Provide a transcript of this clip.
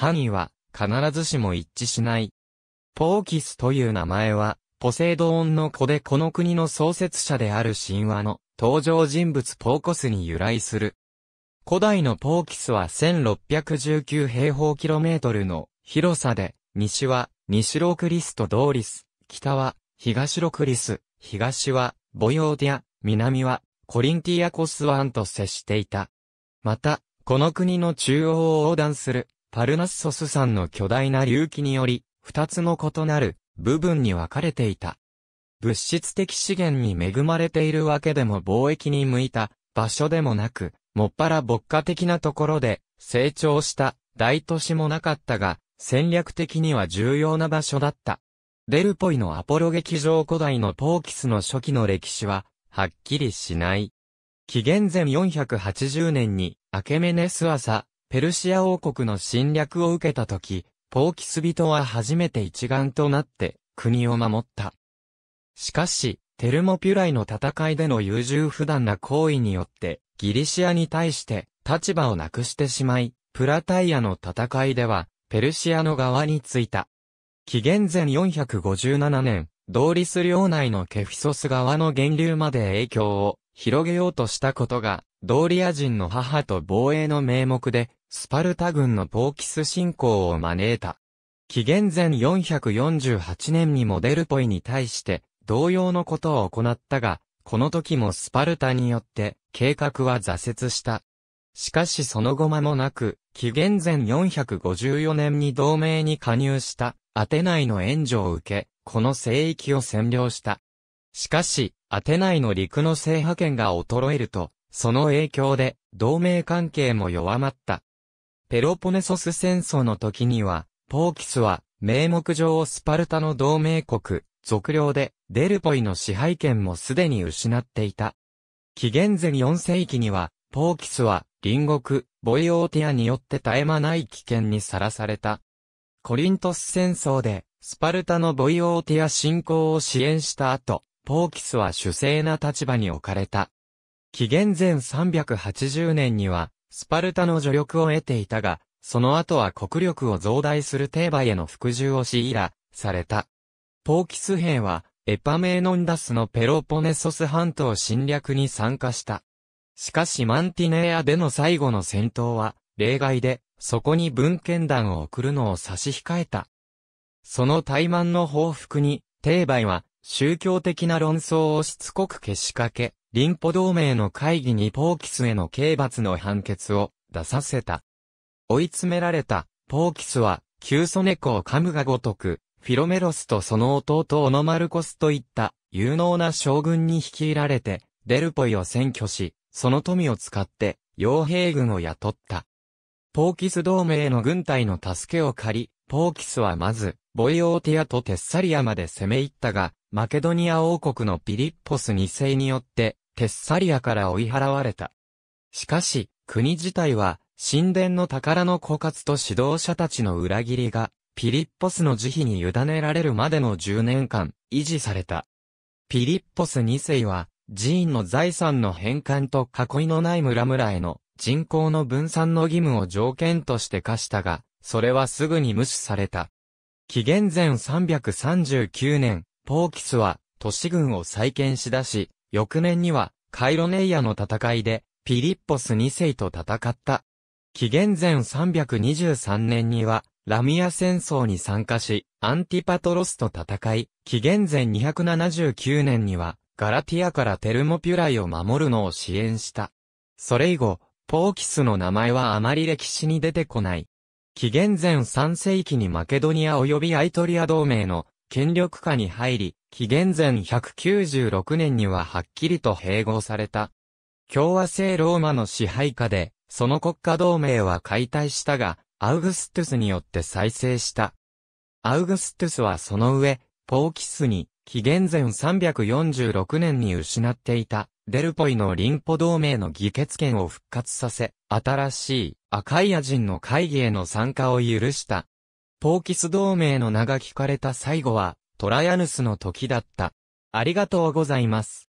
範囲は必ずしも一致しない。ポーキスという名前は、ポセイドオンの子でこの国の創設者である神話の登場人物ポーコスに由来する。古代のポーキスは1619平方キロメートルの広さで、西は西ロクリスとドーリス、北は東ロクリス、東はボヨーティア、南はコリンティアコスワンと接していた。また、この国の中央を横断するパルナッソス山の巨大な隆起により、二つの異なる部分に分かれていた。物質的資源に恵まれているわけでも貿易に向いた場所でもなく、もっぱら牧歌的なところで成長した大都市もなかったが、戦略的には重要な場所だった。デルポイのアポロ劇場古代のポーキスの初期の歴史は、はっきりしない。紀元前480年に、アケメネス朝、ペルシア王国の侵略を受けた時、ポーキス人は初めて一丸となって国を守った。しかし、テルモピュライの戦いでの優柔不断な行為によって、ギリシアに対して立場をなくしてしまい、プラタイアの戦いでは、ペルシアの側についた。紀元前457年、ドーリス領内のケフィソス側の源流まで影響を広げようとしたことが、ドーリア人の母と防衛の名目でスパルタ軍のポーキス侵攻を招いた。紀元前448年にもデルポイに対して同様のことを行ったが、この時もスパルタによって計画は挫折した。しかしその後間もなく、紀元前454年に同盟に加入したアテナイの援助を受け、この聖域を占領した。しかし、アテナイの陸の制覇権が衰えると、その影響で同盟関係も弱まった。ペロポネソス戦争の時には、ポーキスは、名目上スパルタの同盟国、属領で、デルポイの支配権もすでに失っていた。紀元前4世紀には、ポーキスは、隣国、ボイオーティアによって絶え間ない危険にさらされた。コリントス戦争で、スパルタのボイオーティア侵攻を支援した後、ポーキスは主勢な立場に置かれた。紀元前380年には、スパルタの助力を得ていたが、その後は国力を増大するテーバへの服従を強いら、された。ポーキス兵は、エパメーノンダスのペロポネソス半島侵略に参加した。しかしマンティネアでの最後の戦闘は、例外で、そこに文献団を送るのを差し控えた。その怠慢の報復に、テーバイは、宗教的な論争をしつこく消しかけ、リンポ同盟の会議にポーキスへの刑罰の判決を出させた。追い詰められた、ポーキスは、急ソ猫を噛むがごとく、フィロメロスとその弟オノマルコスといった有能な将軍に率いられて、デルポイを占拠し、その富を使って、傭兵軍を雇った。ポーキス同盟の軍隊の助けを借り、ポーキスはまず、ボイオーティアとテッサリアまで攻め入ったが、マケドニア王国のピリッポス2世によって、テッサリアから追い払われた。しかし、国自体は、神殿の宝の枯渇と指導者たちの裏切りが、ピリッポスの慈悲に委ねられるまでの10年間、維持された。ピリッポス2世は、寺院の財産の返還と囲いのない村々への人口の分散の義務を条件として課したが、それはすぐに無視された。紀元前339年、ポーキスは都市軍を再建し出し、翌年にはカイロネイアの戦いでピリッポス2世と戦った。紀元前323年にはラミア戦争に参加し、アンティパトロスと戦い、紀元前279年にはガラティアからテルモピュライを守るのを支援した。それ以後、ポーキスの名前はあまり歴史に出てこない。紀元前3世紀にマケドニア及びアイトリア同盟の権力下に入り、紀元前196年にははっきりと併合された。共和制ローマの支配下で、その国家同盟は解体したが、アウグストゥスによって再生した。アウグストゥスはその上、ポーキスに、紀元前346年に失っていた、デルポイのリンポ同盟の議決権を復活させ、新しい、アカイア人の会議への参加を許した。ポーキス同盟の名が聞かれた最後は、トラヤヌスの時だった。ありがとうございます。